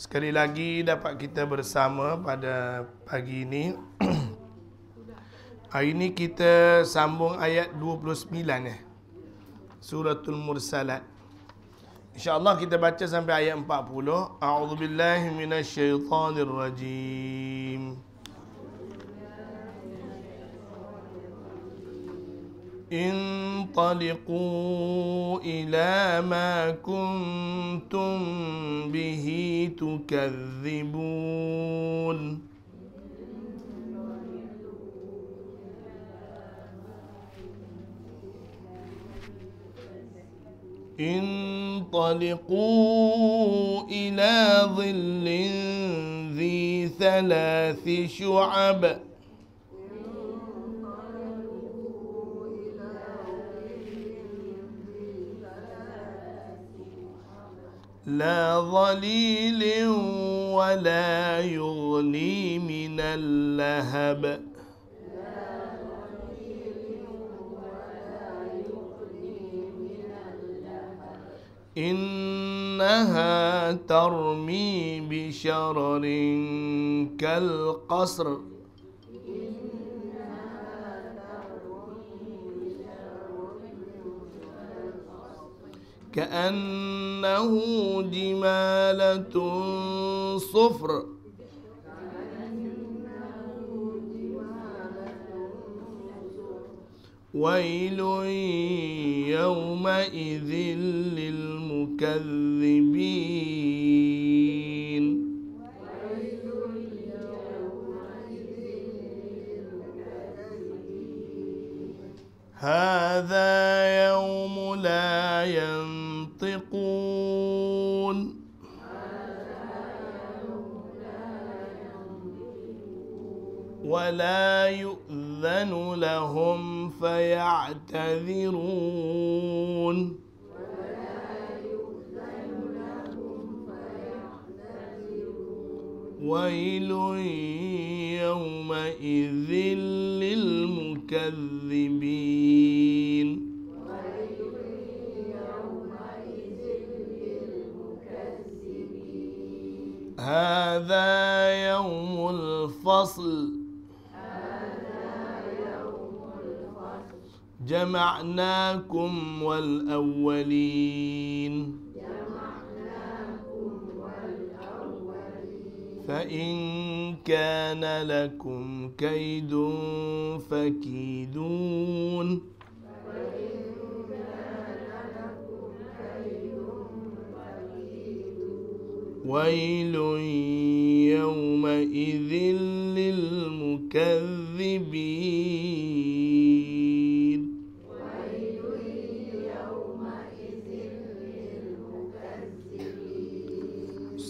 Sekali lagi dapat kita bersama pada pagi ini. Hari ini kita sambung ayat 29 eh. Suratul Mursalat. Insya Allah kita baca sampai ayat 40. A'udzubillahiminasyaitanirrajim. rajim. انطلقوا إلى ما كنتم به تكذبون انطلقوا إلى ظل ذي ثلاث شعب لا ظليل ولا يغني من اللهب إنها ترمي بشرر كالقصر كأنه جمالة صفر ويل يومئذ للمكذبين هذا يوم لا ينفع فلا يؤذن لهم فيعتذرون ويل يومئذ للمكذبين هذا يوم الفصل جمعناكم والأولين فإن كان لكم كيد فكيدون ويل يومئذ للمكذبين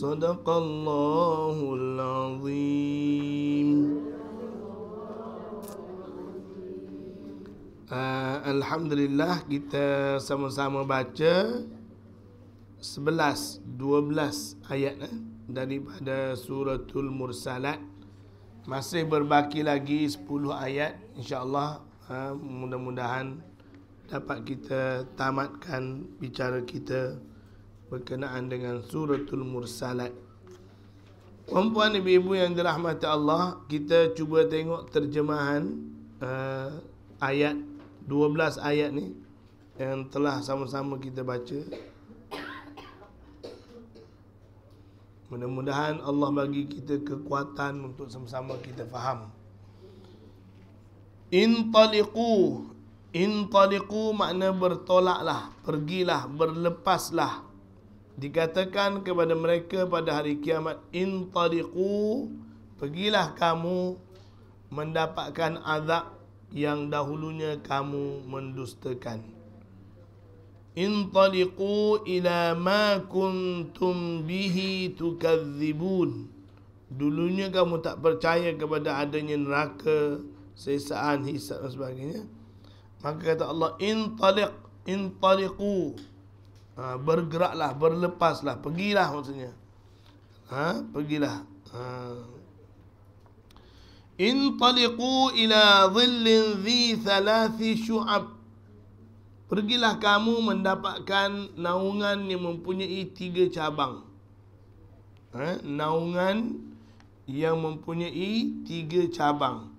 صدق الله العظيم آه الحمد kita sama-sama baca 11 12 ayat eh, daripada suratul mursalat masih berbaki lagi 10 ayat insyaallah uh, mudah-mudahan dapat kita tamatkan bicara kita berkenaan dengan suratul mursalat Puan-puan ibu-ibu yang dirahmati Allah Kita cuba tengok terjemahan uh, ayat 12 ayat ni Yang telah sama-sama kita baca Mudah-mudahan Allah bagi kita kekuatan untuk sama-sama kita faham Intaliku Intaliku makna bertolaklah Pergilah, berlepaslah dikatakan kepada mereka pada hari kiamat In intaliqu pergilah kamu mendapatkan azab yang dahulunya kamu mendustakan In intaliqu ila ma kuntum bihi tukadzibun dulunya kamu tak percaya kepada adanya neraka sesaan hisab dan sebagainya maka kata Allah In In intaliqu ha, bergeraklah, berlepaslah, pergilah maksudnya. Ha, pergilah. Ha. Intaliqu ila dhillin dhi thalathi syu'ab. Pergilah kamu mendapatkan naungan yang mempunyai tiga cabang. Ha, naungan yang mempunyai tiga cabang.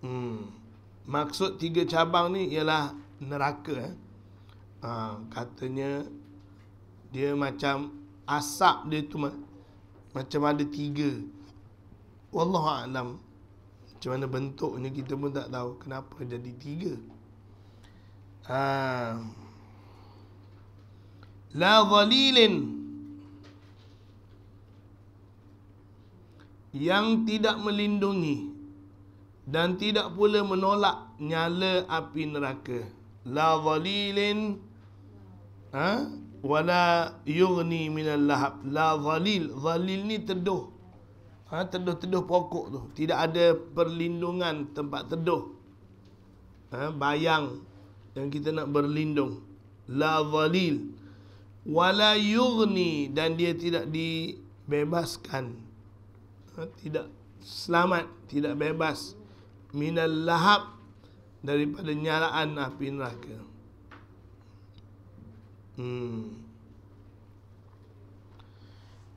Hmm. Maksud tiga cabang ni ialah neraka ha, Katanya Dia macam asap dia tu Macam ada tiga Wallahualam Macam mana bentuknya kita pun tak tahu Kenapa jadi tiga ha, La zalilin Yang tidak melindungi dan tidak pula menolak nyala api neraka la zalilin ha wala yughni min lahab la zalil zalil ni teduh ha teduh-teduh pokok tu tidak ada perlindungan tempat teduh ha bayang yang kita nak berlindung la zalil wala yughni dan dia tidak dibebaskan ha, tidak selamat tidak bebas minal lahab daripada nyalaan api neraka. Hmm.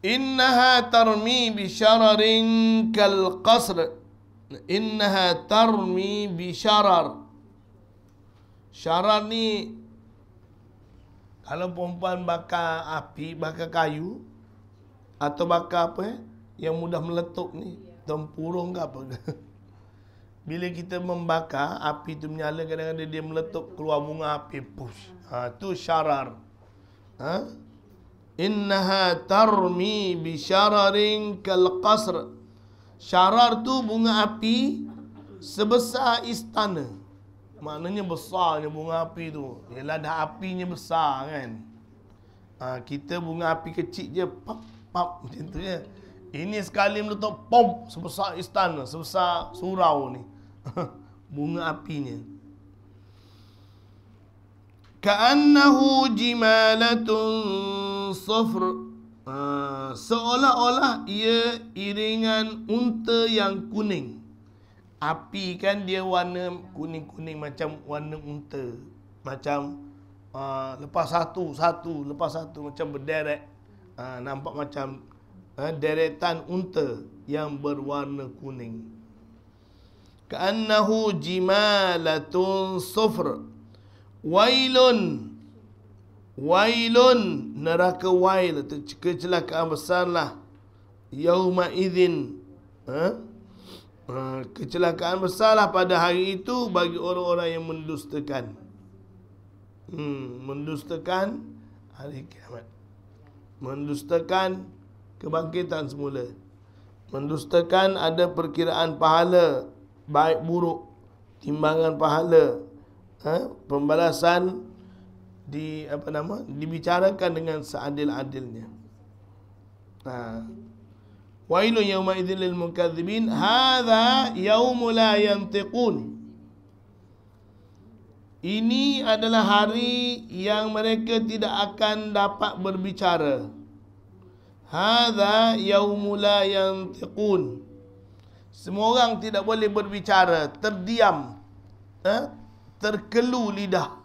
Innaha tarmi bi syararin kal qasr. Innaha tarmi bi syarar. Syarar ni kalau perempuan bakar api, bakar kayu atau bakar apa eh? yang mudah meletup ni, tempurung ke apa ke? bila kita membakar api itu menyala kadang-kadang dia meletup keluar bunga api pus ha tu syarar ha innaha tarmi bi syararin kal syarar tu bunga api sebesar istana maknanya besarnya bunga api tu ialah dah apinya besar kan ha, kita bunga api kecil je pap pap macam tu je ini sekali meletup pom sebesar istana sebesar surau ni bunga apinya ka'annahu jimalatun safr ha, seolah-olah ia iringan unta yang kuning api kan dia warna kuning-kuning macam warna unta macam uh, lepas satu satu lepas satu macam berderet uh, nampak macam uh, deretan unta yang berwarna kuning كأنه جمالة صفر wa'il ويل نراك ويل تشكتلك أمسان له يومئذ kecelakaan besar lah ha? ha, pada hari itu bagi orang-orang yang mendustakan hmm, mendustakan hari kiamat mendustakan kebangkitan semula mendustakan ada perkiraan pahala baik buruk timbangan pahala ha? pembalasan di apa nama dibicarakan dengan seadil-adilnya ha ilu yawma idzil lil mukadzibin hadha yawm la yantiqun ini adalah hari yang mereka tidak akan dapat berbicara hadha yawm la yantiqun semua orang tidak boleh berbicara, terdiam, eh? terkelu lidah.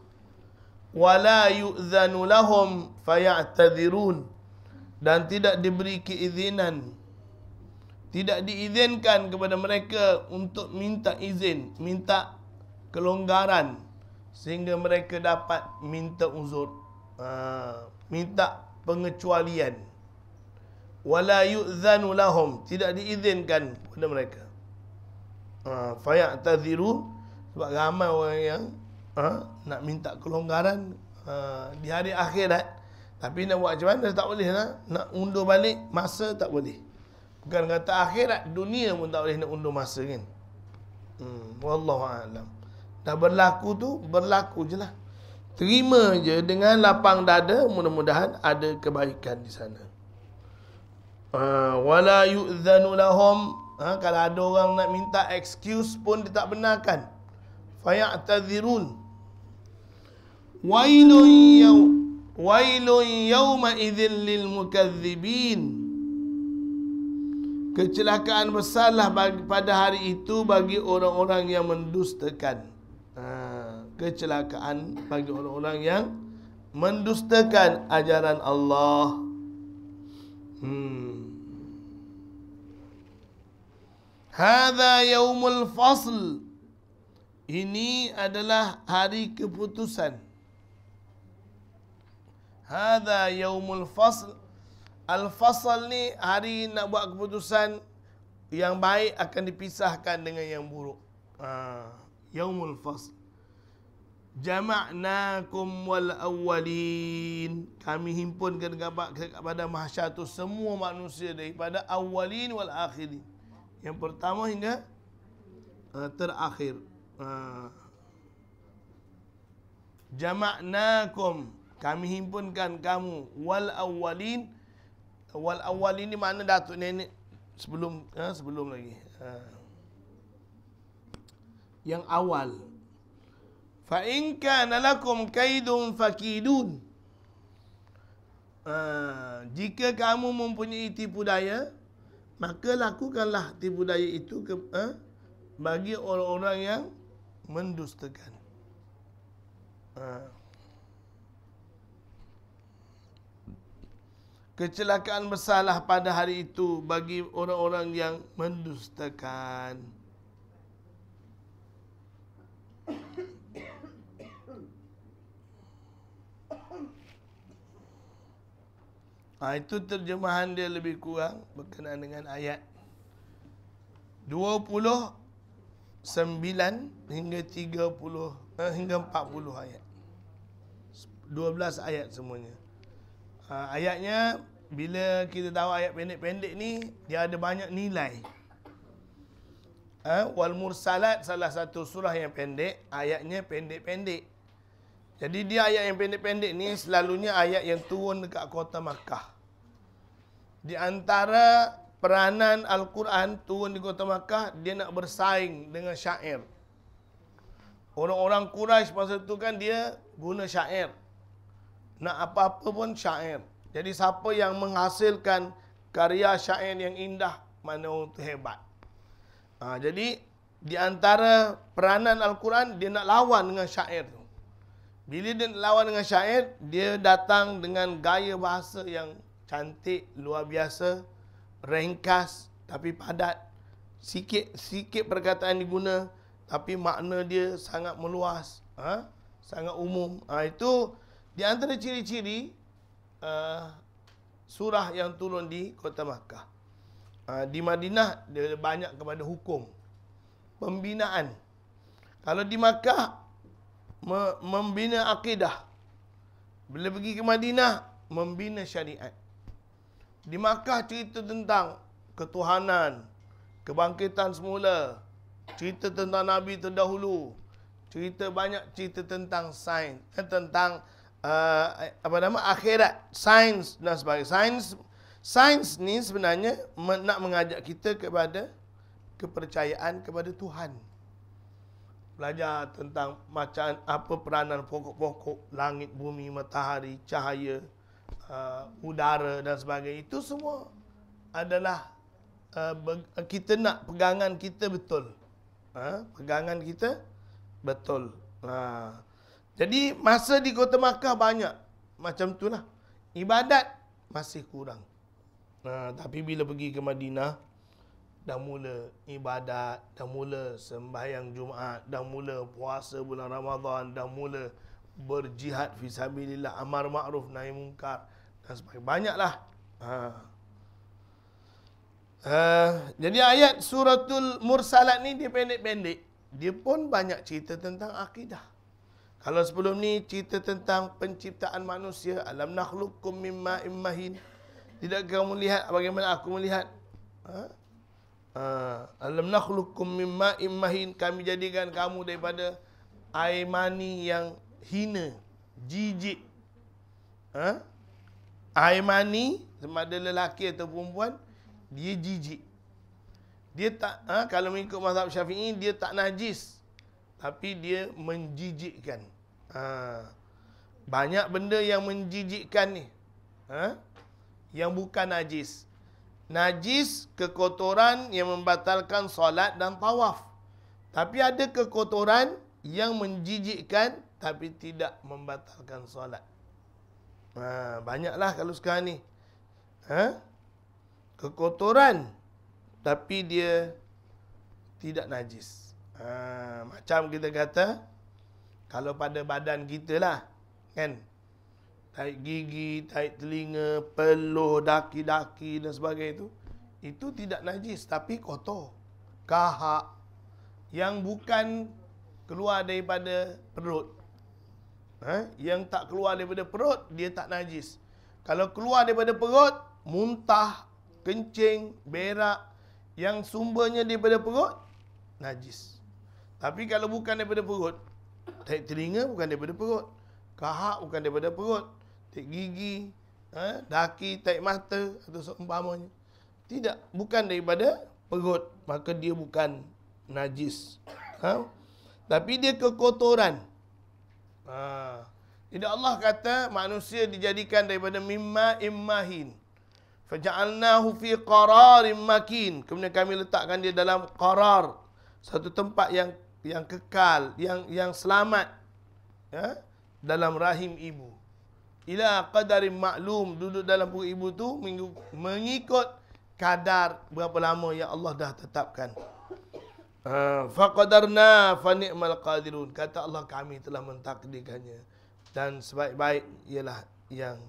Wala yu'zanu lahum faya'tadhirun. Dan tidak diberi keizinan. Tidak diizinkan kepada mereka untuk minta izin, minta kelonggaran. Sehingga mereka dapat minta uzur, uh, minta pengecualian wala yu'zanu lahum tidak diizinkan kepada mereka ha fayatadhiru sebab ramai orang yang ha, nak minta kelonggaran ha, di hari akhirat tapi nak buat macam mana tak boleh lah. nak undur balik masa tak boleh bukan kata akhirat dunia pun tak boleh nak undur masa kan hmm wallahu alam dah berlaku tu berlaku jelah terima je dengan lapang dada mudah-mudahan ada kebaikan di sana Ah, wala yu'zanu lahum ha kalau ada orang nak minta excuse pun dia tak benarkan fayatadhirun wailun yaw wailun yawma idzin lil mukadzibin kecelakaan besarlah bagi, pada hari itu bagi orang-orang yang mendustakan ha, kecelakaan bagi orang-orang yang mendustakan ajaran Allah hmm Hada yaumul fasl Ini adalah hari keputusan Hada yaumul fasl Al-fasl ni hari nak buat keputusan Yang baik akan dipisahkan dengan yang buruk ha. Yaumul fasl Jama'nakum wal awwalin Kami himpunkan kepada mahsyar Semua manusia daripada awwalin wal akhirin yang pertama hingga uh, terakhir eh, jama'nakum kami himpunkan kamu wal awalin, wal awwalin ni mana datuk nenek sebelum uh, sebelum lagi uh, yang awal fa in kana lakum kaidun fakidun uh, jika kamu mempunyai tipu daya maka lakukanlah tipu daya itu ke, eh, bagi orang-orang yang mendustakan. Ha. Kecelakaan bersalah pada hari itu bagi orang-orang yang mendustakan. Ha, itu terjemahan dia lebih kurang berkenaan dengan ayat 29 hingga 30 eh, hingga 40 ayat. 12 ayat semuanya. Ha, ayatnya bila kita tahu ayat pendek-pendek ni dia ada banyak nilai. Ha, Wal Mursalat salah satu surah yang pendek, ayatnya pendek-pendek. Jadi dia ayat yang pendek-pendek ni selalunya ayat yang turun dekat kota Makkah. Di antara peranan Al-Quran turun di kota Makkah, dia nak bersaing dengan syair. Orang-orang Quraisy masa itu kan dia guna syair. Nak apa-apa pun syair. Jadi siapa yang menghasilkan karya syair yang indah, mana orang itu hebat. Ha, jadi di antara peranan Al-Quran, dia nak lawan dengan syair tu. Bila dia lawan dengan syair, dia datang dengan gaya bahasa yang cantik, luar biasa, ringkas tapi padat. Sikit-sikit perkataan diguna tapi makna dia sangat meluas, ha? sangat umum. Ha, itu di antara ciri-ciri uh, surah yang turun di kota Makkah. Uh, di Madinah, dia banyak kepada hukum. Pembinaan. Kalau di Makkah, membina akidah. Bila pergi ke Madinah, membina syariat. Di Makkah cerita tentang ketuhanan, kebangkitan semula, cerita tentang Nabi terdahulu, cerita banyak cerita tentang sains, eh, tentang uh, eh, apa nama akhirat, sains dan sebagainya. Sains sains ni sebenarnya nak mengajak kita kepada kepercayaan kepada Tuhan belajar tentang macam apa peranan pokok-pokok, langit, bumi, matahari, cahaya, uh, udara dan sebagainya. Itu semua adalah uh, uh kita nak pegangan kita betul. Ha? Pegangan kita betul. Ha. Jadi masa di Kota Makkah banyak macam tu lah Ibadat masih kurang. Ha, tapi bila pergi ke Madinah, dah mula ibadat, dah mula sembahyang Jumaat, dah mula puasa bulan Ramadan, dah mula berjihad fi fisabilillah, amar ma'ruf nahi mungkar dan sebagainya. Banyaklah. Ha. Uh, jadi ayat suratul mursalat ni dia pendek-pendek. Dia pun banyak cerita tentang akidah. Kalau sebelum ni cerita tentang penciptaan manusia, alam nakhluqukum mimma mahin. Tidak kamu lihat bagaimana aku melihat? Ha? Ha, alam nakhluqukum min ma'in mahin kami jadikan kamu daripada air mani yang hina jijik ha air mani sama ada lelaki atau perempuan dia jijik dia tak ha? kalau mengikut mazhab syafi'i dia tak najis tapi dia menjijikkan ha banyak benda yang menjijikkan ni ha yang bukan najis najis kekotoran yang membatalkan solat dan tawaf. Tapi ada kekotoran yang menjijikkan tapi tidak membatalkan solat. Ha, banyaklah kalau sekarang ni. Ha? Kekotoran tapi dia tidak najis. Ha, macam kita kata, kalau pada badan kita lah. Kan? taik gigi, taik telinga, peluh, daki-daki dan sebagainya itu, itu tidak najis tapi kotor. Kahak yang bukan keluar daripada perut. Ha? Yang tak keluar daripada perut, dia tak najis. Kalau keluar daripada perut, muntah, kencing, berak, yang sumbernya daripada perut, najis. Tapi kalau bukan daripada perut, taik telinga bukan daripada perut. Kahak bukan daripada perut tek gigi, eh, daki, tek mata atau seumpamanya. Tidak, bukan daripada perut. Maka dia bukan najis. Ha? Tapi dia kekotoran. Ha. Jadi Allah kata manusia dijadikan daripada mimma immahin. Faja'alnahu fi qararin makin. Kemudian kami letakkan dia dalam qarar. Satu tempat yang yang kekal, yang yang selamat. Ya? Dalam rahim ibu ila qadari maklum duduk dalam perut ibu tu mengikut kadar berapa lama yang Allah dah tetapkan ah. fa qadarna fa ni'mal qadirun kata Allah kami telah mentakdirkannya dan sebaik-baik ialah yang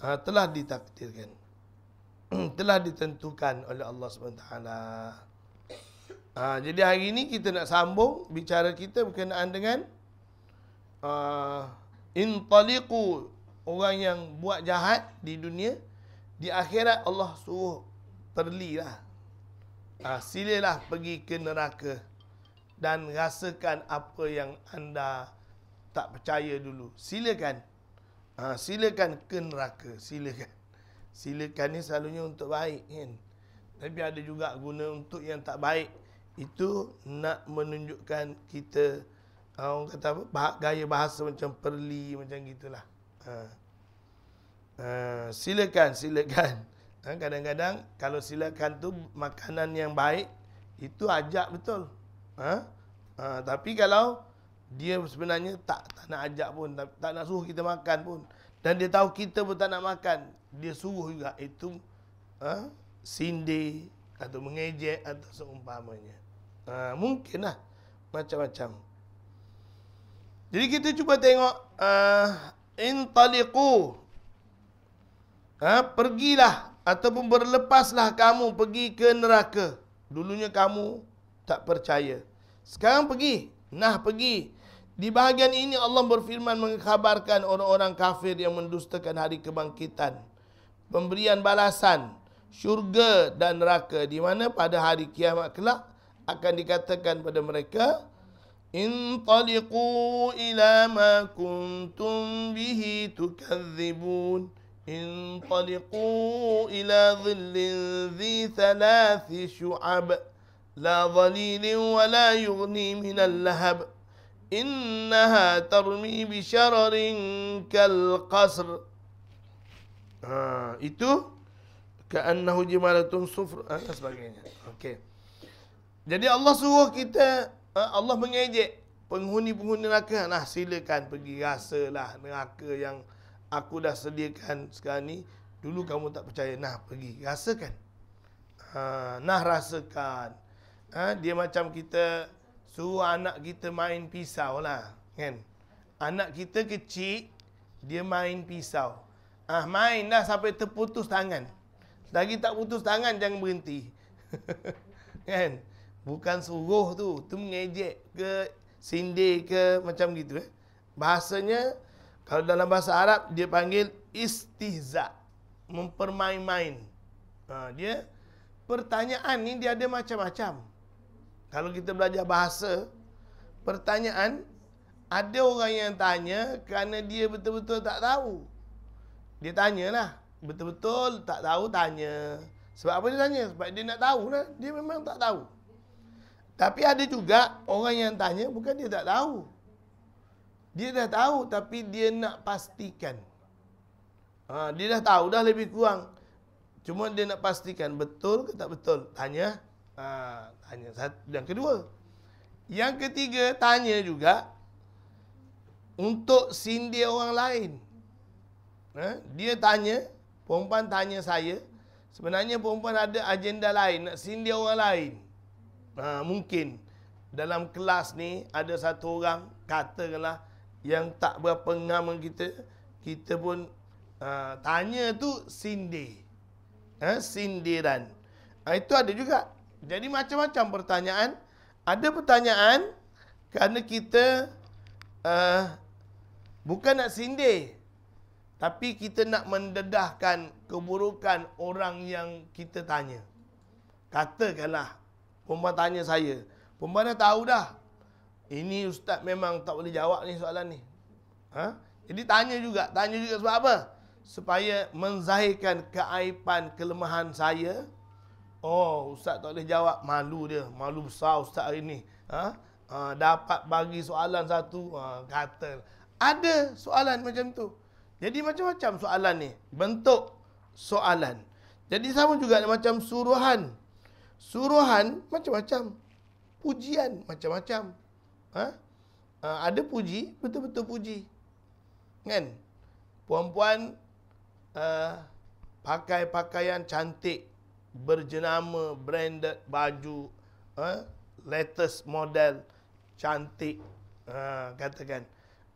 uh, telah ditakdirkan telah ditentukan oleh Allah SWT uh, ah, jadi hari ini kita nak sambung bicara kita berkenaan dengan uh, intaliqu orang yang buat jahat di dunia di akhirat Allah suruh perlilah ah silalah pergi ke neraka dan rasakan apa yang anda tak percaya dulu silakan ah silakan ke neraka silakan silakan ni selalunya untuk baik kan tapi ada juga guna untuk yang tak baik itu nak menunjukkan kita ah, orang kata apa gaya bahasa macam perli macam gitulah Ha. Ha, silakan, silakan. Ha, kadang-kadang kalau silakan tu makanan yang baik, itu ajak betul. Ha? Ha, tapi kalau dia sebenarnya tak, tak nak ajak pun, tak, tak nak suruh kita makan pun. Dan dia tahu kita pun tak nak makan, dia suruh juga. Itu ha? sindir atau mengejek atau seumpamanya. Ha, mungkinlah macam-macam. Jadi kita cuba tengok uh, Intaliku, ha pergilah ataupun berlepaslah kamu pergi ke neraka dulunya kamu tak percaya sekarang pergi nah pergi di bahagian ini Allah berfirman mengkhabarkan orang-orang kafir yang mendustakan hari kebangkitan pemberian balasan syurga dan neraka di mana pada hari kiamat kelak akan dikatakan pada mereka انطلقوا إلى ما كنتم به تكذبون انطلقوا إلى ظل ذي ثلاث شعب لا ظليل ولا يغني من اللهب إنها ترمي بشرر كالقصر آه, itu كأنه جمالة صفر آه, sebagainya. Okay. Jadi Allah suruh kita Eh, Allah mengejek penghuni-penghuni neraka. Nah, silakan pergi rasalah neraka yang aku dah sediakan sekarang ni. Dulu kamu tak percaya. Nah, pergi rasakan. Ha, nah, rasakan. Ha, dia macam kita suruh anak kita main pisau lah. Kan? Anak kita kecil, dia main pisau. Ah ha, main dah sampai terputus tangan. Lagi tak putus tangan, jangan berhenti. kan? Bukan suruh tu, tu mengejek ke sindir ke macam gitu eh. Bahasanya kalau dalam bahasa Arab dia panggil istihza, mempermain-main. Ha, dia pertanyaan ni dia ada macam-macam. Kalau kita belajar bahasa, pertanyaan ada orang yang tanya kerana dia betul-betul tak tahu. Dia tanyalah, betul-betul tak tahu tanya. Sebab apa dia tanya? Sebab dia nak tahu lah. Dia memang tak tahu. Tapi ada juga orang yang tanya bukan dia tak tahu. Dia dah tahu tapi dia nak pastikan. Ha, dia dah tahu dah lebih kurang. Cuma dia nak pastikan betul ke tak betul. Tanya. Ha, tanya Yang kedua. Yang ketiga tanya juga. Untuk sindir orang lain. Ha, dia tanya. Perempuan tanya saya. Sebenarnya perempuan ada agenda lain. Nak sindir orang lain uh, mungkin dalam kelas ni ada satu orang katakanlah yang tak berapa ngam kita kita pun uh, tanya tu sindir ha sindiran uh, itu ada juga jadi macam-macam pertanyaan ada pertanyaan kerana kita uh, bukan nak sindir tapi kita nak mendedahkan keburukan orang yang kita tanya katakanlah Perempuan tanya saya. Perempuan dah tahu dah. Ini ustaz memang tak boleh jawab ni soalan ni. Ha? Jadi tanya juga. Tanya juga sebab apa? Supaya menzahirkan keaipan, kelemahan saya. Oh, ustaz tak boleh jawab. Malu dia. Malu besar ustaz hari ni. Ha? ha dapat bagi soalan satu. Ha, kata. Ada soalan macam tu. Jadi macam-macam soalan ni. Bentuk soalan. Jadi sama juga macam suruhan. Suruhan macam-macam. Pujian macam-macam. Ha? ha? Ada puji, betul-betul puji. Kan? Puan-puan uh, ha, pakai pakaian cantik. Berjenama, branded, baju. Ha? Latest model. Cantik. Uh, katakan.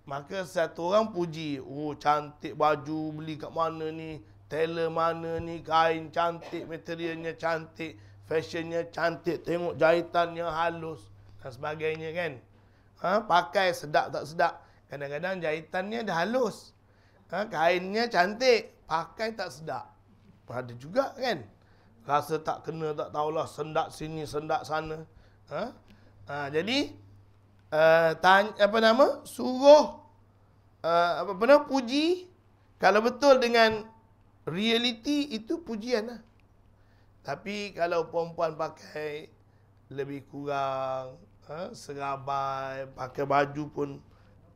Maka satu orang puji. Oh, cantik baju beli kat mana ni. Tailor mana ni. Kain cantik, materialnya cantik fashionnya cantik, tengok jahitannya halus dan sebagainya kan. Ha? Pakai sedap tak sedap. Kadang-kadang jahitannya dah halus. Ha? Kainnya cantik, pakai tak sedap. Ada juga kan. Rasa tak kena, tak tahulah sendak sini, sendak sana. Ha? Ha, jadi, uh, eh, tanya, apa nama? Suruh, uh, apa, apa nama? Puji. Kalau betul dengan reality, itu pujian lah. Tapi kalau perempuan pakai lebih kurang ha, serabai, pakai baju pun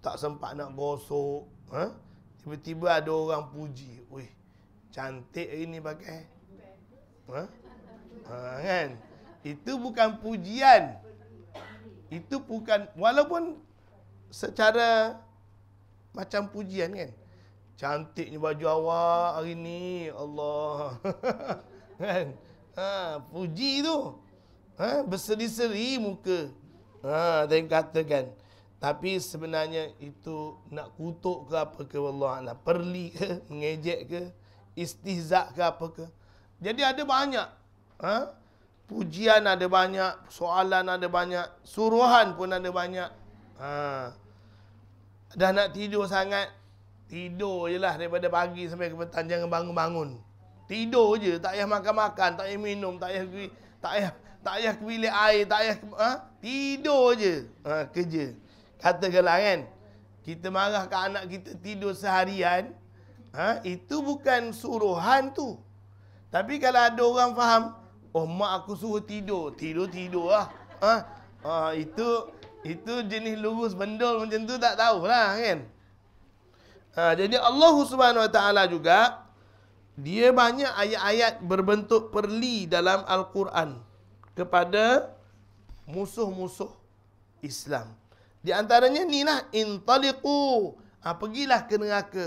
tak sempat nak gosok, ha, tiba-tiba ada orang puji. Wih, cantik ini pakai. Ha? ha? kan? Itu bukan pujian. Itu bukan, walaupun secara macam pujian kan. Cantiknya baju awak hari ni, Allah. kan? Ha, puji tu. Ha, berseri-seri muka. Ha, dan katakan. Tapi sebenarnya itu nak kutuk ke apa ke Allah Allah. Perli ke, mengejek ke, istihzak ke apa ke. Jadi ada banyak. Ha? Pujian ada banyak, soalan ada banyak, suruhan pun ada banyak. Ha. Dah nak tidur sangat, tidur je lah daripada pagi sampai ke petang. Jangan bangun-bangun. Tidur je, tak payah makan-makan, tak payah minum, tak payah tak payah tak payah kebilik air, tak payah ha? tidur je. Ha, kerja. Katakanlah kan, kita marah ke anak kita tidur seharian, ha? itu bukan suruhan tu. Tapi kalau ada orang faham, oh mak aku suruh tidur, tidur tidur lah. Ha? ha? itu itu jenis lurus bendul macam tu tak tahulah kan. Ha, jadi Allah Subhanahu Wa Taala juga dia banyak ayat-ayat berbentuk perli dalam Al-Quran kepada musuh-musuh Islam. Di antaranya ni lah, intaliku. Ha, ah, pergilah ke neraka.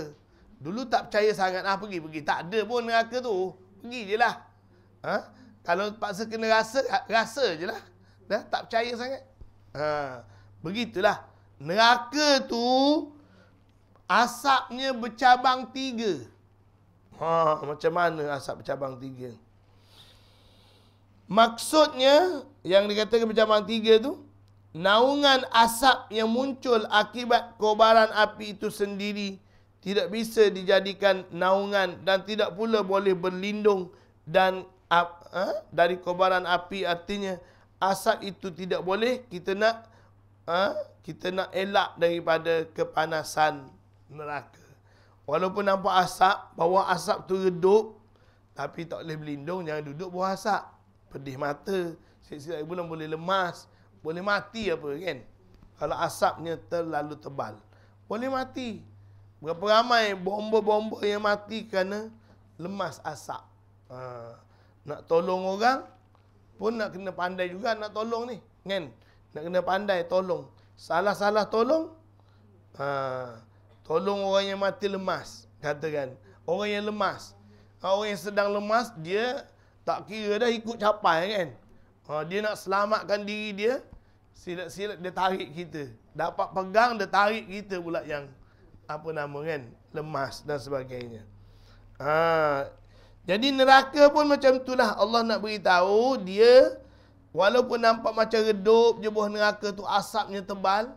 Dulu tak percaya sangat, ha, pergi, pergi. Tak ada pun neraka tu. Pergi je lah. Ha? Kalau paksa kena rasa, ha, rasa je lah. Dah, tak percaya sangat. Ha, begitulah. Neraka tu, asapnya bercabang tiga. Tiga. Ha, macam mana asap cabang tiga? Maksudnya yang dikatakan cabang tiga tu naungan asap yang muncul akibat kobaran api itu sendiri tidak bisa dijadikan naungan dan tidak pula boleh berlindung dan ha, dari kobaran api artinya asap itu tidak boleh kita nak ha, kita nak elak daripada kepanasan neraka. Walaupun nampak asap, bawa asap tu redup. Tapi tak boleh berlindung, jangan duduk bawa asap. Pedih mata, sila ibu bulan boleh lemas. Boleh mati apa kan? Kalau asapnya terlalu tebal. Boleh mati. Berapa ramai bomba-bomba yang mati kerana lemas asap. Ha. Nak tolong orang, pun nak kena pandai juga nak tolong ni. Kan? Nak kena pandai tolong. Salah-salah tolong, haa. Tolong orang yang mati lemas Katakan Orang yang lemas ah, Orang yang sedang lemas Dia tak kira dah ikut capai kan ah, Dia nak selamatkan diri dia Silat-silat dia tarik kita Dapat pegang dia tarik kita pula yang Apa nama kan Lemas dan sebagainya ha. Jadi neraka pun macam itulah Allah nak beritahu Dia Walaupun nampak macam redup je buah neraka tu Asapnya tebal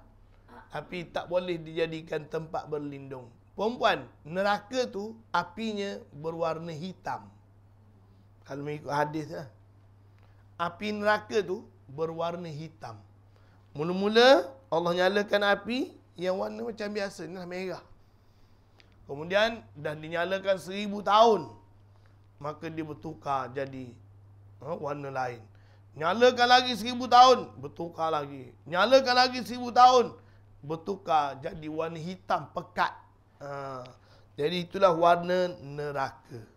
api tak boleh dijadikan tempat berlindung. Puan neraka tu apinya berwarna hitam. Kalau mengikut hadis lah. Api neraka tu berwarna hitam. Mula-mula Allah nyalakan api yang warna macam biasa. Inilah merah. Kemudian dah dinyalakan seribu tahun. Maka dia bertukar jadi ha, warna lain. Nyalakan lagi seribu tahun. Bertukar lagi. Nyalakan lagi seribu tahun bertukar jadi warna hitam pekat. Ha. Jadi itulah warna neraka.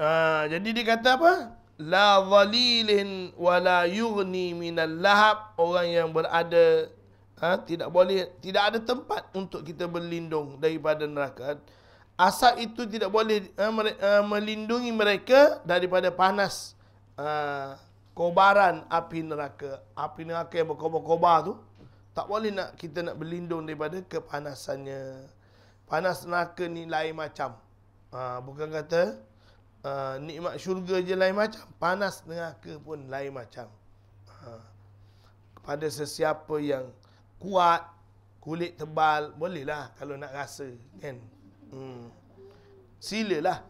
Ha. jadi dia kata apa? La zalilin wa la yughni min al-lahab orang yang berada ha, tidak boleh tidak ada tempat untuk kita berlindung daripada neraka. Asap itu tidak boleh ha, ha melindungi mereka daripada panas. Ha kobaran api neraka. Api neraka yang berkobar-kobar tu tak boleh nak kita nak berlindung daripada kepanasannya. Panas neraka ni lain macam. Ha, bukan kata uh, nikmat syurga je lain macam. Panas neraka pun lain macam. Ha, kepada sesiapa yang kuat, kulit tebal, bolehlah kalau nak rasa. Kan? Hmm. Silalah.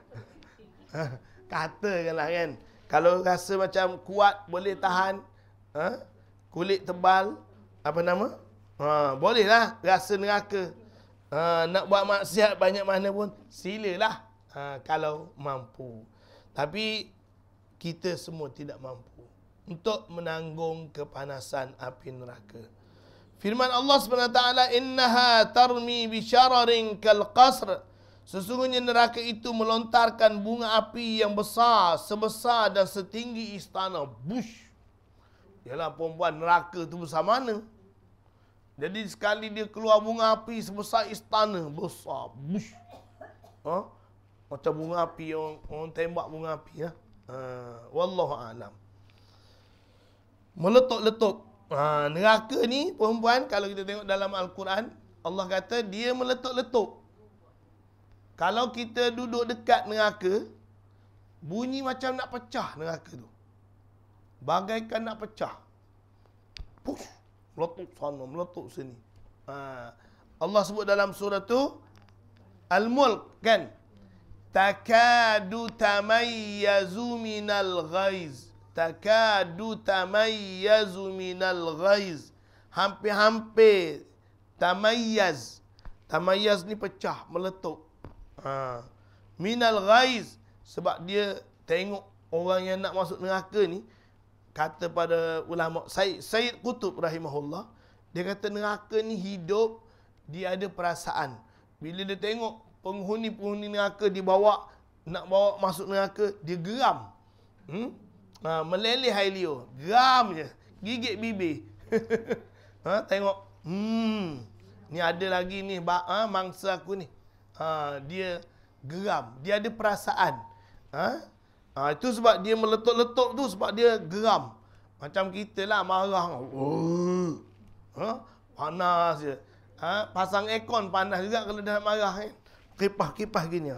kata kan. lah kan kalau rasa macam kuat boleh tahan ha? Kulit tebal Apa nama ha, Boleh lah rasa neraka ha, Nak buat maksiat banyak mana pun Silalah ha, Kalau mampu Tapi kita semua tidak mampu Untuk menanggung kepanasan api neraka Firman Allah SWT Innaha tarmi bisyararin kalqasr Sesungguhnya neraka itu melontarkan bunga api yang besar, sebesar dan setinggi istana. Bush. Ialah perempuan neraka itu besar mana? Jadi sekali dia keluar bunga api sebesar istana, besar. Bush. Ha? Macam bunga api orang, orang tembak bunga api ya. Ha? Uh, wallahu alam. Meletup-letup. Ha, neraka ni perempuan kalau kita tengok dalam al-Quran, Allah kata dia meletup-letup. Kalau kita duduk dekat neraka, bunyi macam nak pecah neraka tu. Bagaikan nak pecah. Push, meletup sana, meletup sini. Ha. Allah sebut dalam surah tu, Al-Mulk kan? Takadu tamayyazu minal ghaiz. Takadu tamayyazu minal ghaiz. Hampir-hampir tamayyaz. Tamayyaz ni pecah, meletup. Ha. Minal ghaiz. Sebab dia tengok orang yang nak masuk neraka ni. Kata pada ulama Syed, Syed Qutub rahimahullah. Dia kata neraka ni hidup. Dia ada perasaan. Bila dia tengok penghuni-penghuni neraka dibawa. Nak bawa masuk neraka. Dia geram. Hmm? Ha, meleleh air liur. Geram je. Gigit bibir. ha, tengok. Hmm. Ni ada lagi ni. Ha, mangsa aku ni ha, dia geram, dia ada perasaan. Ha? Ha, itu sebab dia meletup-letup tu sebab dia geram. Macam kita lah marah. Oh. Ha? Panas je. Ha? Pasang aircon panas juga kalau dah marah. Eh? Kan? Kipah-kipah gini.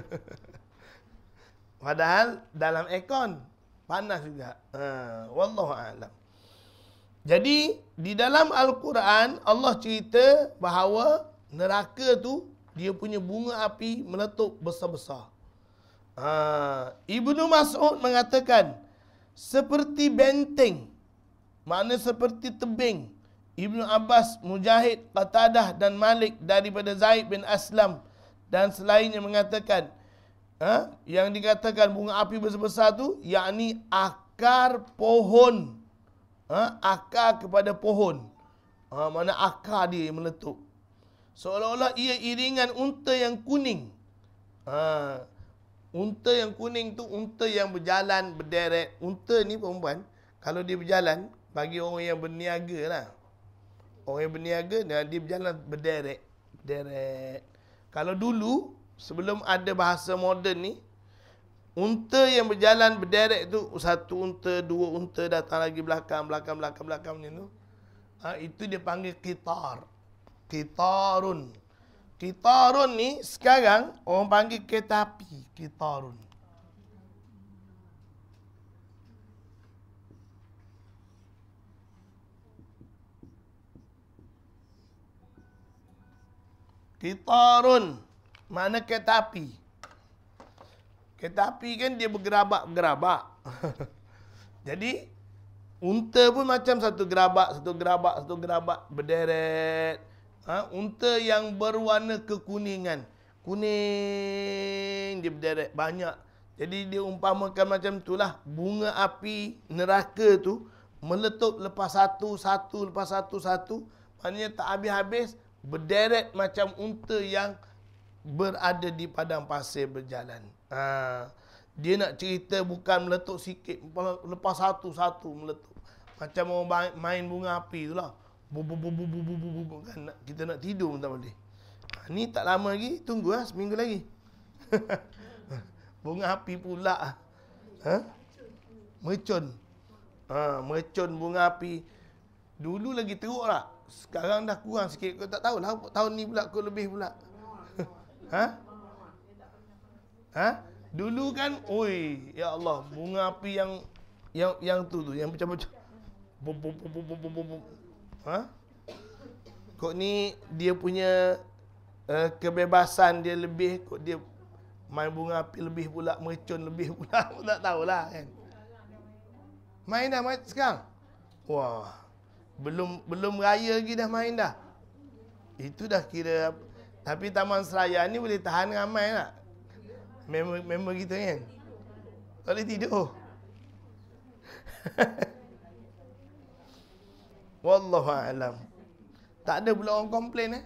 Padahal dalam aircon panas juga. Ha, Wallahu a'lam. Jadi di dalam Al-Quran Allah cerita bahawa neraka tu dia punya bunga api meletup besar-besar. Ha, Ibnu Mas'ud mengatakan seperti benteng mana seperti tebing. Ibnu Abbas, Mujahid, Qatadah dan Malik daripada Zaid bin Aslam dan selainnya mengatakan ha, yang dikatakan bunga api besar-besar tu yakni akar pohon. Ha, akar kepada pohon. Ha, mana akar dia yang meletup seolah-olah ia iringan unta yang kuning. Ha, unta yang kuning tu unta yang berjalan berderet. Unta ni perempuan kalau dia berjalan bagi orang yang berniaga lah. Orang yang berniaga dia berjalan berderet. Derek. Kalau dulu sebelum ada bahasa moden ni unta yang berjalan berderet tu satu unta, dua unta datang lagi belakang, belakang, belakang, belakang ni tu. Ha, itu dia panggil kitar. Qitarun. Qitarun ni sekarang orang panggil kereta api. Qitarun. Qitarun. Mana kereta api. Kereta api kan dia bergerabak-gerabak. Jadi, unta pun macam satu gerabak, satu gerabak, satu gerabak. Berderet ha, unta yang berwarna kekuningan kuning dia berderet banyak jadi dia umpamakan macam itulah bunga api neraka tu meletup lepas satu satu lepas satu satu maknanya tak habis-habis berderet macam unta yang berada di padang pasir berjalan ha, dia nak cerita bukan meletup sikit lepas satu satu meletup macam orang main bunga api itulah Kan, kita nak tidur pun tak boleh. Ni tak lama lagi, tunggu lah seminggu lagi. bunga api pula. Ha? Mercun. Ha, mercun bunga api. Dulu lagi teruk lah. Sekarang dah kurang sikit. Kau tak tahulah tahun ni pula kau lebih pula. ha? Ha? Dulu kan, oi, ya Allah, bunga api yang yang yang tu tu, yang macam-macam. Bum, bum, bum, bum, bum, bum, bum. Ha? Kok ni dia punya uh, kebebasan dia lebih, kok dia main bunga api lebih pula, mercun lebih pula, tak tahulah kan. Main dah main sekarang. Wah. Belum belum raya lagi dah main dah. Itu dah kira tapi Taman Seraya ni boleh tahan ramai tak? memang memang gitu kan? Boleh tidur. Wallahu a'lam. Tak ada pula orang komplain eh.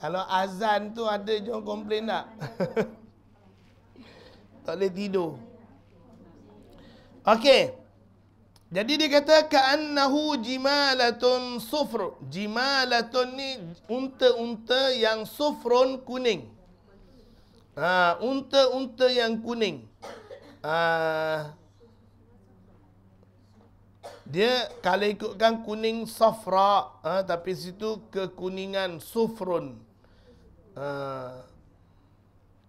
Kalau azan tu ada je orang komplain tak? tak boleh tidur. Okey. Jadi dia kata ka'annahu jimalatun sufr. Jimalatun ni unta-unta yang sufron kuning. Ah, ha, unta-unta yang kuning. Ah, ha, dia kalau ikutkan kuning safra ha, tapi situ kekuningan sufrun ha,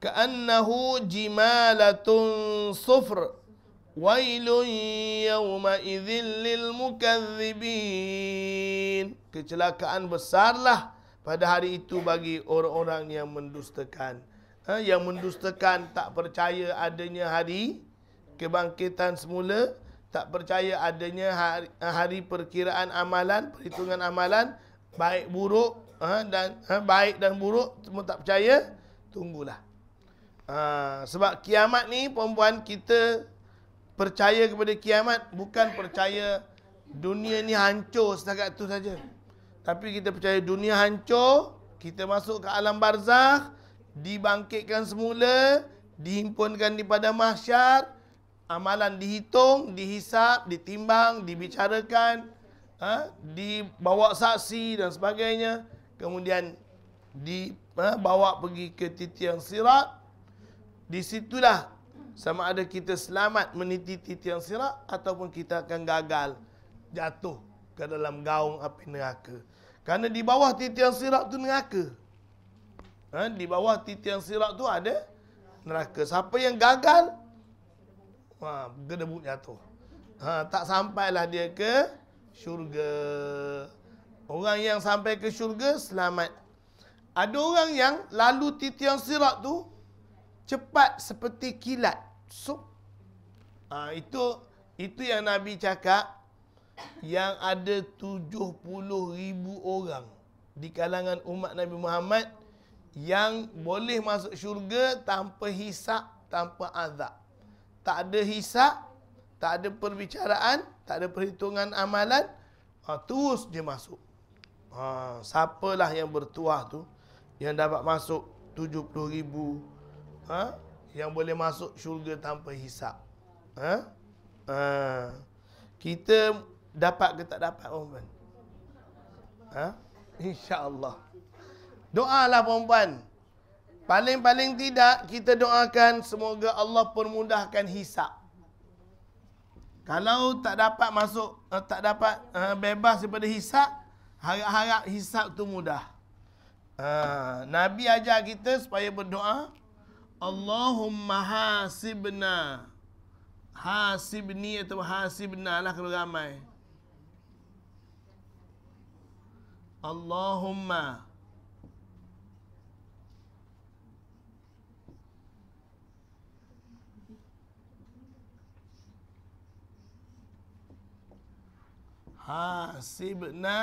kaannahu jimalatun sufr wailun yawma idzin lil mukadzibin kecelakaan besarlah pada hari itu bagi orang-orang yang mendustakan ha, yang mendustakan tak percaya adanya hari kebangkitan semula tak percaya adanya hari, hari perkiraan amalan, perhitungan amalan baik buruk ha, dan ha, baik dan buruk semua tak percaya, tunggulah. Ha, sebab kiamat ni perempuan kita percaya kepada kiamat bukan percaya dunia ni hancur setakat tu saja. Tapi kita percaya dunia hancur, kita masuk ke alam barzakh, dibangkitkan semula, dihimpunkan di padang mahsyar amalan dihitung, dihisap, ditimbang, dibicarakan, ha? dibawa saksi dan sebagainya. Kemudian dibawa ha, pergi ke titik yang sirat. Di situlah sama ada kita selamat meniti titik yang sirat ataupun kita akan gagal jatuh ke dalam gaung api neraka. Karena di bawah titik yang sirat tu neraka. Ha? Di bawah titik yang sirat tu ada neraka. Siapa yang gagal ha, gedebuk jatuh. Ha, tak sampailah dia ke syurga. Orang yang sampai ke syurga selamat. Ada orang yang lalu titian sirat tu cepat seperti kilat. So, ha, itu itu yang Nabi cakap yang ada 70 ribu orang di kalangan umat Nabi Muhammad yang boleh masuk syurga tanpa hisap, tanpa azab tak ada hisap, tak ada perbicaraan, tak ada perhitungan amalan, ha, terus dia masuk. Ha, siapalah yang bertuah tu yang dapat masuk 70 ribu ha, yang boleh masuk syurga tanpa hisap. Ha? Ha, kita dapat ke tak dapat perempuan? Ha? InsyaAllah. Doa lah Perempuan. Paling-paling tidak kita doakan semoga Allah permudahkan hisap. Kalau tak dapat masuk eh, tak dapat eh, bebas daripada hisap, harap-harap hisap tu mudah. Eh, Nabi ajar kita supaya berdoa, Allahumma hasibna. Hasibni atau hasibna lah kalau ramai. Allahumma حاسبنا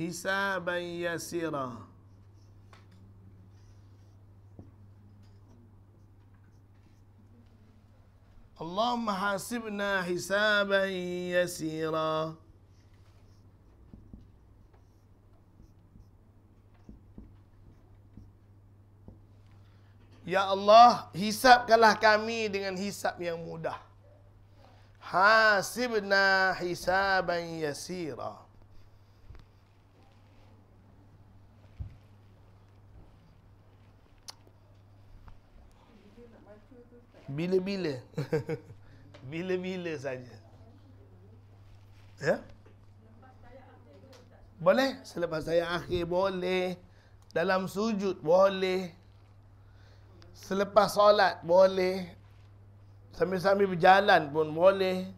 حسابا يسيرا اللهم حاسبنا حسابا يسيرا Ya Allah, hisapkanlah kami dengan hisap yang mudah. hasibna hisaban yasira bila-bila bila-bila saja ya boleh selepas saya akhir boleh dalam sujud boleh selepas solat boleh sambil-sambil berjalan pun boleh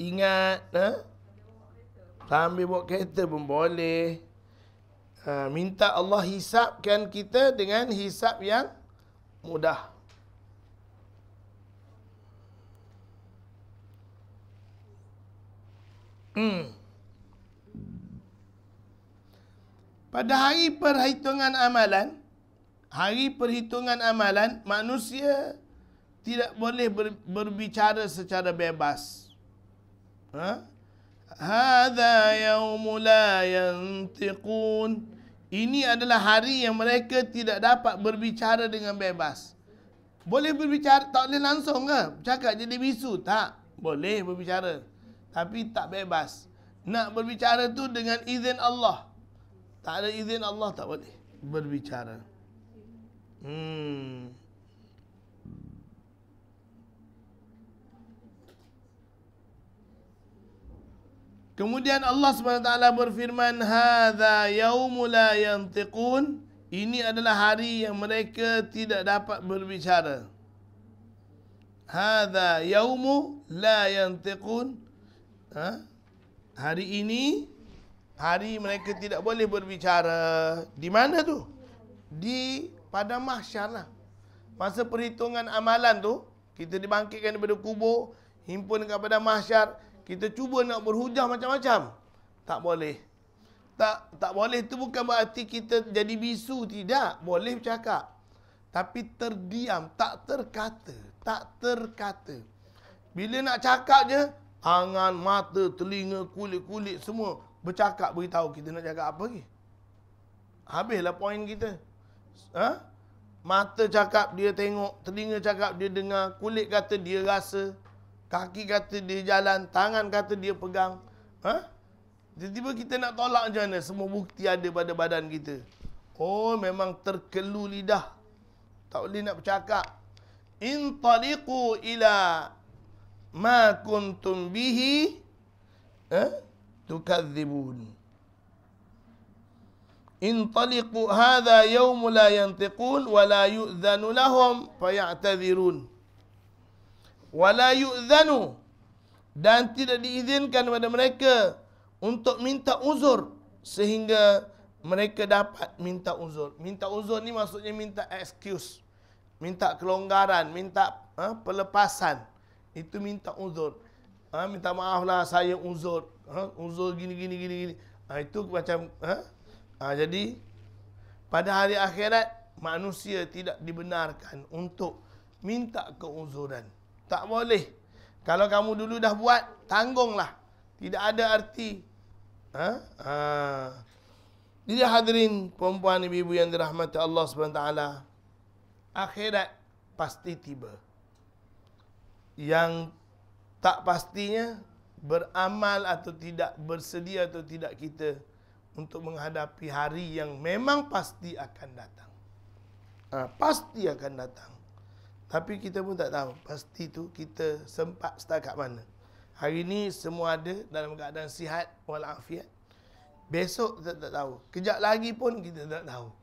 ingat ha? sambil buat kereta pun boleh ha, minta Allah hisapkan kita dengan hisap yang mudah hmm. pada hari perhitungan amalan hari perhitungan amalan manusia tidak boleh berbicara secara bebas. Ha? Hada yaumul Ini adalah hari yang mereka tidak dapat berbicara dengan bebas. Boleh berbicara tak boleh langsung ke? Cakap jadi bisu tak? Boleh berbicara. Tapi tak bebas. Nak berbicara tu dengan izin Allah. Tak ada izin Allah tak boleh berbicara. Hmm. Kemudian Allah SWT berfirman Hada yaumu la yantiqun Ini adalah hari yang mereka tidak dapat berbicara Hada yaumu la yantiqun ha? Hari ini Hari mereka tidak boleh berbicara Di mana tu? Di pada mahsyar lah Masa perhitungan amalan tu Kita dibangkitkan daripada kubur Himpun kepada mahsyar Mahsyar kita cuba nak berhujah macam-macam. Tak boleh. Tak tak boleh itu bukan berarti kita jadi bisu. Tidak. Boleh bercakap. Tapi terdiam. Tak terkata. Tak terkata. Bila nak cakap je, tangan, mata, telinga, kulit-kulit semua bercakap beritahu kita nak cakap apa lagi. Habislah poin kita. Ha? Mata cakap dia tengok, telinga cakap dia dengar, kulit kata dia rasa. Kaki kata dia jalan, tangan kata dia pegang. Ha? Jadi tiba kita nak tolak macam mana? Semua bukti ada pada badan kita. Oh, memang terkelu lidah. Tak boleh nak bercakap. In taliqu ila ma kuntum bihi eh? tukadzibun. In taliqu hadha yawm la yantiqun wa la yu'dhanu lahum fa ya'tadhirun wala yu'zanu dan tidak diizinkan kepada mereka untuk minta uzur sehingga mereka dapat minta uzur. Minta uzur ni maksudnya minta excuse, minta kelonggaran, minta ha, pelepasan. Itu minta uzur. Ha, minta maaflah saya uzur. Ha, uzur gini gini gini gini. Ha, itu macam ha? Ha, jadi pada hari akhirat manusia tidak dibenarkan untuk minta keuzuran. Tak boleh. Kalau kamu dulu dah buat, tanggunglah. Tidak ada arti. Ha? Ha. Jadi hadirin perempuan ibu-ibu yang dirahmati Allah SWT. Akhirat pasti tiba. Yang tak pastinya beramal atau tidak bersedia atau tidak kita untuk menghadapi hari yang memang pasti akan datang. Ha, pasti akan datang. Tapi kita pun tak tahu pasti tu kita sempat setakat mana. Hari ini semua ada dalam keadaan sihat walafiat. Besok kita tak tahu. Kejap lagi pun kita tak tahu.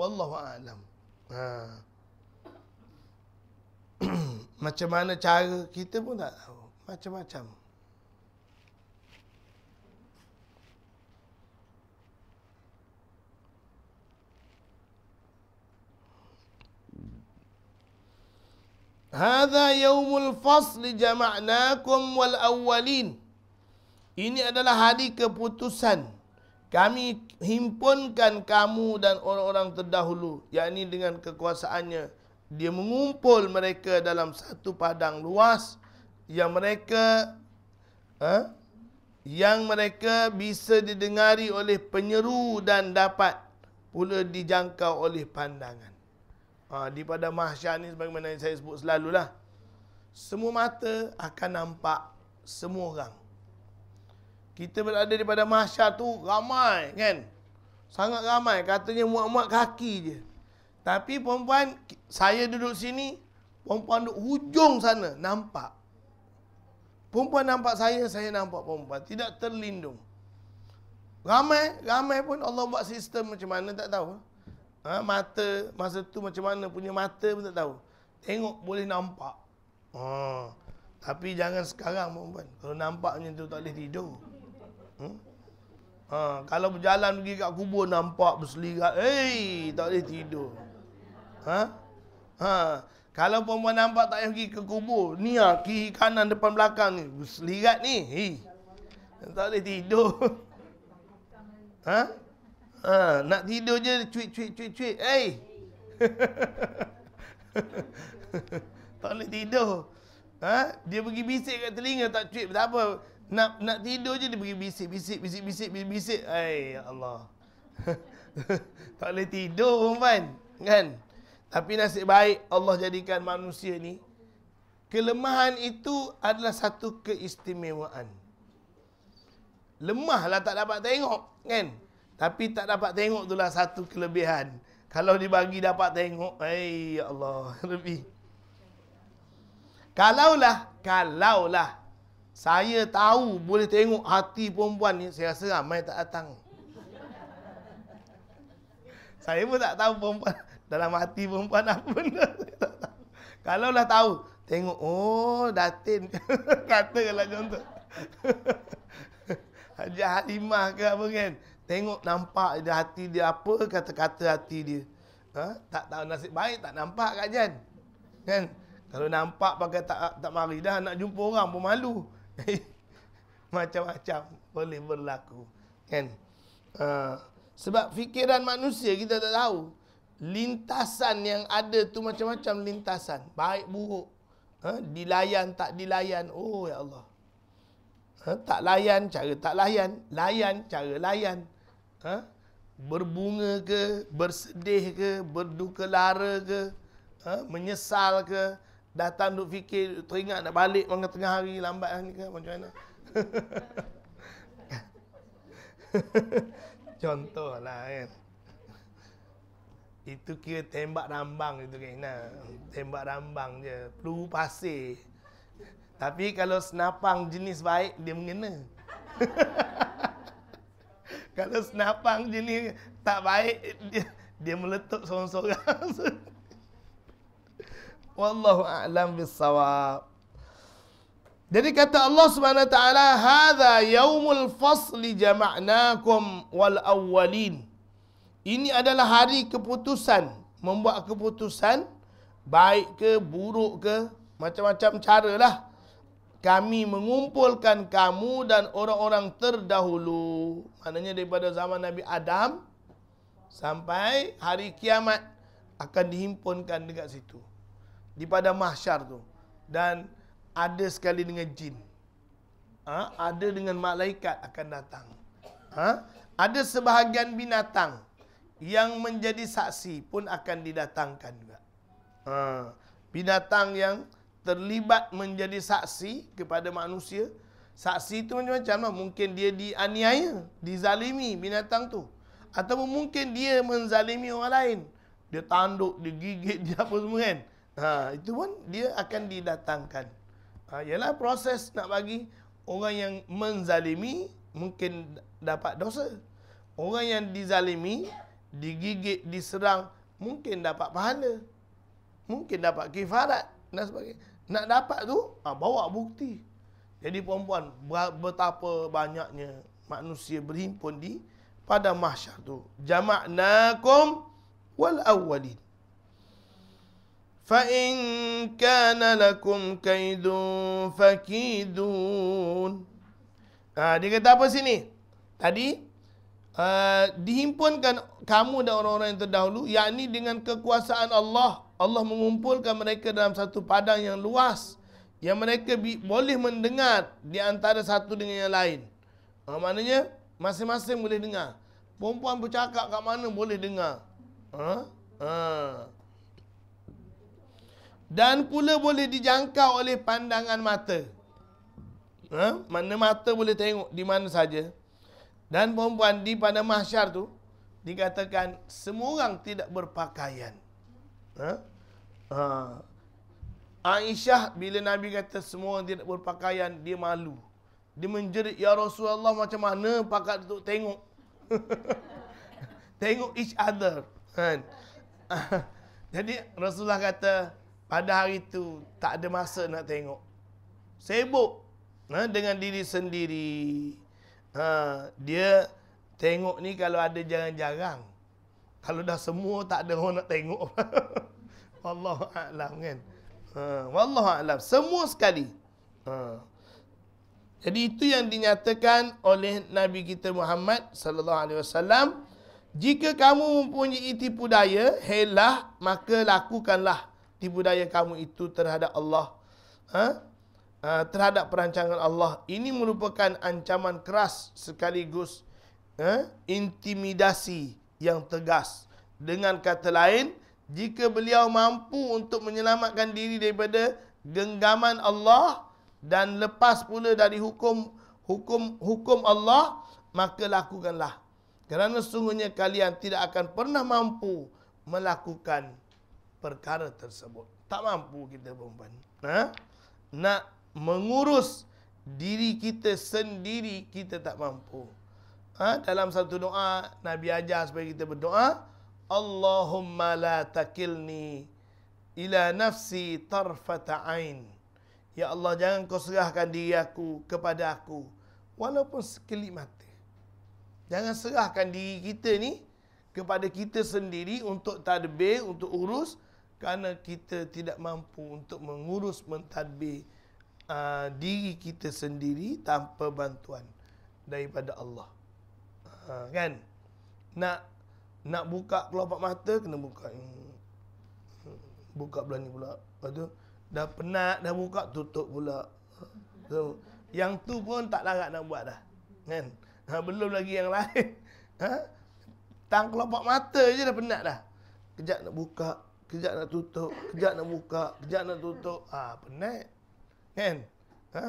Wallahu a'lam. Ha. Macam mana cara kita pun tak tahu. Macam-macam. Hada yaumul fasli jama'nakum wal awwalin. Ini adalah hari keputusan. Kami himpunkan kamu dan orang-orang terdahulu. yakni dengan kekuasaannya. Dia mengumpul mereka dalam satu padang luas. Yang mereka... Ha? Yang mereka bisa didengari oleh penyeru dan dapat pula dijangkau oleh pandangan ha, di pada mahsyar ni sebagaimana yang saya sebut selalulah semua mata akan nampak semua orang kita berada di pada mahsyar tu ramai kan sangat ramai katanya muat-muat kaki je tapi perempuan saya duduk sini perempuan duduk hujung sana nampak perempuan nampak saya saya nampak perempuan tidak terlindung Ramai, ramai pun Allah buat sistem macam mana tak tahu ha, mata masa tu macam mana punya mata pun tak tahu tengok boleh nampak ha. tapi jangan sekarang perempuan kalau nampak macam tu tak boleh tidur hmm? ha, kalau berjalan pergi kat kubur nampak berselirat hey, tak boleh tidur ha? Ha. kalau perempuan nampak tak payah pergi ke kubur ni lah kiri kanan depan belakang ni berselirat ni hey. tak boleh tidur ha? Ha, nak tidur je cuit cuit cuit cuit. Hey. tak boleh tidur. Ha? Dia pergi bisik kat telinga tak cuit. Tak apa. Nak nak tidur je dia pergi bisik bisik bisik bisik bisik. bisik. Hey, Allah. tak boleh tidur Umfan. Kan? Tapi nasib baik Allah jadikan manusia ni. Kelemahan itu adalah satu keistimewaan. Lemahlah tak dapat tengok. Kan? Tapi tak dapat tengok itulah satu kelebihan. Kalau dibagi dapat tengok, hey, ya Allah, lebih. Kalaulah, kalaulah saya tahu boleh tengok hati perempuan ni, saya rasa ramai tak datang. Saya pun tak tahu perempuan dalam hati perempuan apa benda. Kalau lah tahu, tengok, oh datin. kata kalau contoh. Haji Halimah ke apa kan. Tengok nampak dia hati dia apa kata-kata hati dia. Ha? Tak tahu nasib baik tak nampak Kak Jan. Kan? Kalau nampak pakai tak tak mari dah nak jumpa orang pun malu. Macam-macam boleh berlaku. Kan? Uh, sebab fikiran manusia kita tak tahu. Lintasan yang ada tu macam-macam lintasan. Baik buruk. Ha? Dilayan tak dilayan. Oh ya Allah. Ha, tak layan cara tak layan layan cara layan ha? berbunga ke, bersedih ke, berduka lara ke, ha? menyesal ke, datang duk fikir, teringat nak balik pada tengah hari, lambat ni ke, macam mana. lah, kan. Itu kira tembak rambang itu kan. Nah, tembak rambang je. Perlu pasir. Tapi kalau senapang jenis baik, dia mengena. kalau senapang je ni tak baik dia, dia meletup seorang-seorang wallahu a'lam bisawab jadi kata Allah Subhanahu taala hadza yaumul fasli jama'nakum wal awwalin ini adalah hari keputusan membuat keputusan baik ke buruk ke macam-macam caralah kami mengumpulkan kamu dan orang-orang terdahulu. Maknanya daripada zaman Nabi Adam sampai hari kiamat akan dihimpunkan dekat situ. Di pada mahsyar tu. Dan ada sekali dengan jin. Ha? Ada dengan malaikat akan datang. Ha? Ada sebahagian binatang yang menjadi saksi pun akan didatangkan juga. Ha. Binatang yang terlibat menjadi saksi kepada manusia. Saksi itu macam-macam lah. Mungkin dia dianiaya, dizalimi binatang tu. Atau mungkin dia menzalimi orang lain. Dia tanduk, dia gigit, dia apa semua kan. Ha, itu pun dia akan didatangkan. Ha, ialah proses nak bagi orang yang menzalimi mungkin dapat dosa. Orang yang dizalimi, digigit, diserang mungkin dapat pahala. Mungkin dapat kifarat dan sebagainya. Nak dapat tu, ha, bawa bukti. Jadi perempuan, betapa banyaknya manusia berhimpun di pada mahsyar tu. Jama'nakum wal awwalin. فَإِنْ كَانَ لَكُمْ كَيْدٌ فَكِيدُونَ ha, Dia kata apa sini? Tadi, uh, dihimpunkan kamu dan orang-orang yang terdahulu yakni dengan kekuasaan Allah Allah mengumpulkan mereka dalam satu padang yang luas yang mereka boleh mendengar di antara satu dengan yang lain. Ha, maknanya masing-masing boleh dengar. Perempuan bercakap kat mana boleh dengar. Ha? Ha. Dan pula boleh dijangkau oleh pandangan mata. Ha? Mana mata boleh tengok di mana saja. Dan perempuan di pada mahsyar tu dikatakan semua orang tidak berpakaian. Ha? Ha. Aisyah bila Nabi kata semua orang tidak berpakaian, dia malu. Dia menjerit, Ya Rasulullah macam mana pakat untuk tengok? tengok each other. Kan? Jadi Rasulullah kata, pada hari itu tak ada masa nak tengok. Sibuk ha? dengan diri sendiri. Ha? Dia Tengok ni kalau ada jarang-jarang. Kalau dah semua tak ada orang nak tengok. Wallahu a'lam kan. Ha, wallahu a'lam semua sekali. Ha. Jadi itu yang dinyatakan oleh Nabi kita Muhammad sallallahu alaihi wasallam, jika kamu mempunyai tipu daya, helah maka lakukanlah tipu daya kamu itu terhadap Allah. Ha? Ha, terhadap perancangan Allah. Ini merupakan ancaman keras sekaligus eh, intimidasi yang tegas. Dengan kata lain, jika beliau mampu untuk menyelamatkan diri daripada genggaman Allah dan lepas pula dari hukum hukum hukum Allah, maka lakukanlah. Kerana sesungguhnya kalian tidak akan pernah mampu melakukan perkara tersebut. Tak mampu kita perempuan. Ha? Nak mengurus diri kita sendiri, kita tak mampu ha, dalam satu doa Nabi ajar supaya kita berdoa Allahumma la takilni ila nafsi tarfata ain ya Allah jangan kau serahkan diri aku kepada aku walaupun sekelip mata jangan serahkan diri kita ni kepada kita sendiri untuk tadbir untuk urus kerana kita tidak mampu untuk mengurus mentadbir uh, diri kita sendiri tanpa bantuan daripada Allah ha, kan nak nak buka kelopak mata kena buka hmm. buka belah ni pula lepas tu dah penat dah buka tutup pula so, yang tu pun tak larat nak buat dah kan ha, belum lagi yang lain ha? tang kelopak mata je dah penat dah kejap nak buka kejap nak tutup kejap nak buka kejap nak tutup ah ha, penat kan ha?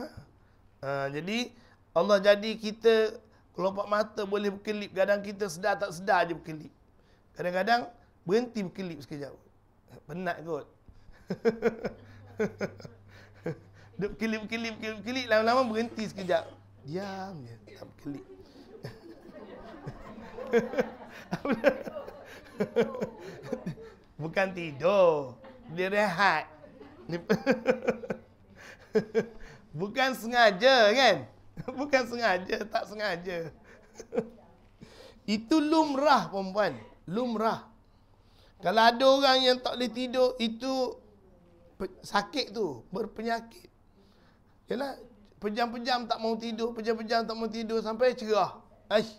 Ha, jadi Allah jadi kita Kelopak mata boleh berkelip. Kadang kita sedar tak sedar je berkelip. Kadang-kadang berhenti berkelip sekejap. Penat kot. Duk kelip kelip kelip kelip lama-lama berhenti sekejap. Diam je, tak berkelip. Bukan tidur. Dia rehat. Bukan sengaja kan? Bukan sengaja, tak sengaja. itu lumrah perempuan, lumrah. Kalau ada orang yang tak boleh tidur, itu sakit tu, berpenyakit. Yalah, pejam-pejam tak mau tidur, pejam-pejam tak mau tidur sampai cerah. Aish.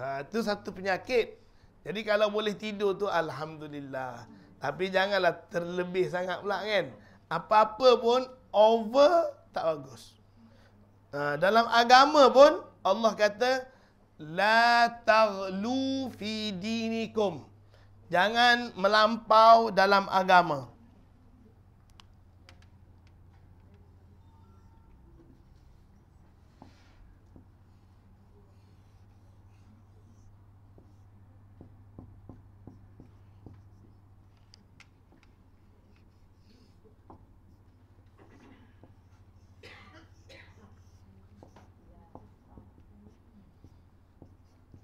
Ha, itu satu penyakit. Jadi kalau boleh tidur tu, Alhamdulillah. Tapi janganlah terlebih sangat pula kan. Apa-apa pun, over tak bagus. Ha, dalam agama pun Allah kata la taghlu fi dinikum. Jangan melampau dalam agama.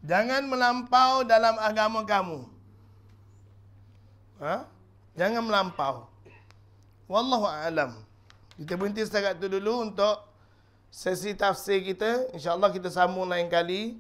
Jangan melampau dalam agama kamu. Ha? Jangan melampau. Wallahu a'lam. Kita berhenti setakat itu dulu untuk sesi tafsir kita. InsyaAllah kita sambung lain kali.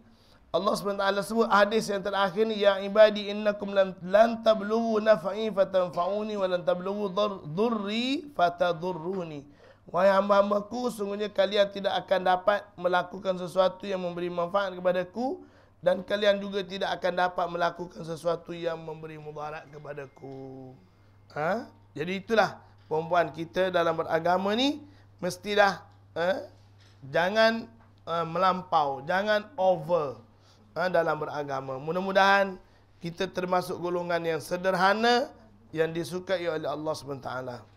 Allah SWT sebut hadis yang terakhir ni. Ya ibadi innakum lan, lan tablugu nafa'i fatanfa'uni wa lan tablugu dhurri fatadurruni. Wahai hamba-hambaku, sungguhnya kalian tidak akan dapat melakukan sesuatu yang memberi manfaat kepada kepadaku dan kalian juga tidak akan dapat melakukan sesuatu yang memberi mudarat kepadaku. Ha? Jadi itulah perempuan kita dalam beragama ni mestilah ha? jangan ha, melampau, jangan over ha, dalam beragama. Mudah-mudahan kita termasuk golongan yang sederhana yang disukai oleh Allah Subhanahu Wa